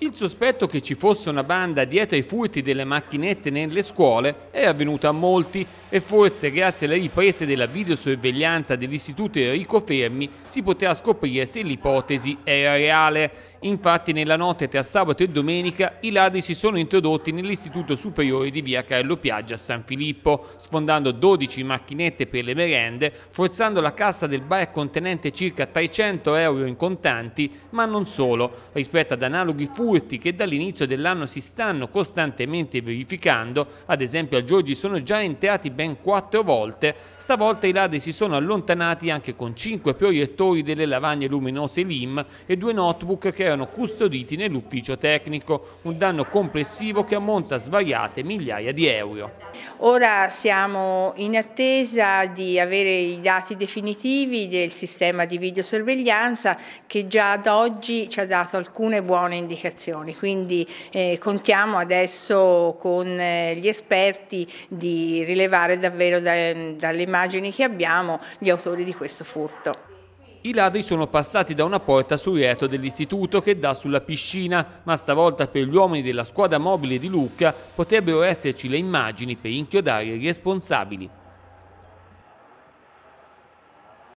Il sospetto che ci fosse una banda dietro ai furti delle macchinette nelle scuole è avvenuto a molti e forse grazie alle riprese della videosorveglianza dell'istituto Enrico Fermi si potrà scoprire se l'ipotesi era reale. Infatti nella notte tra sabato e domenica i ladri si sono introdotti nell'Istituto Superiore di Via Carlo Piaggia a San Filippo, sfondando 12 macchinette per le merende, forzando la cassa del bar contenente circa 300 euro in contanti, ma non solo, rispetto ad analoghi furti che dall'inizio dell'anno si stanno costantemente verificando, ad esempio al Giorgi sono già entrati ben 4 volte, stavolta i ladri si sono allontanati anche con 5 proiettori delle lavagne luminose LIM e due notebook che erano custoditi nell'ufficio tecnico, un danno complessivo che ammonta a svariate migliaia di euro. Ora siamo in attesa di avere i dati definitivi del sistema di videosorveglianza che già ad oggi ci ha dato alcune buone indicazioni, quindi eh, contiamo adesso con eh, gli esperti di rilevare davvero da, dalle immagini che abbiamo gli autori di questo furto. I ladri sono passati da una porta sul retro dell'istituto che dà sulla piscina, ma stavolta per gli uomini della squadra mobile di Lucca potrebbero esserci le immagini per inchiodare i responsabili.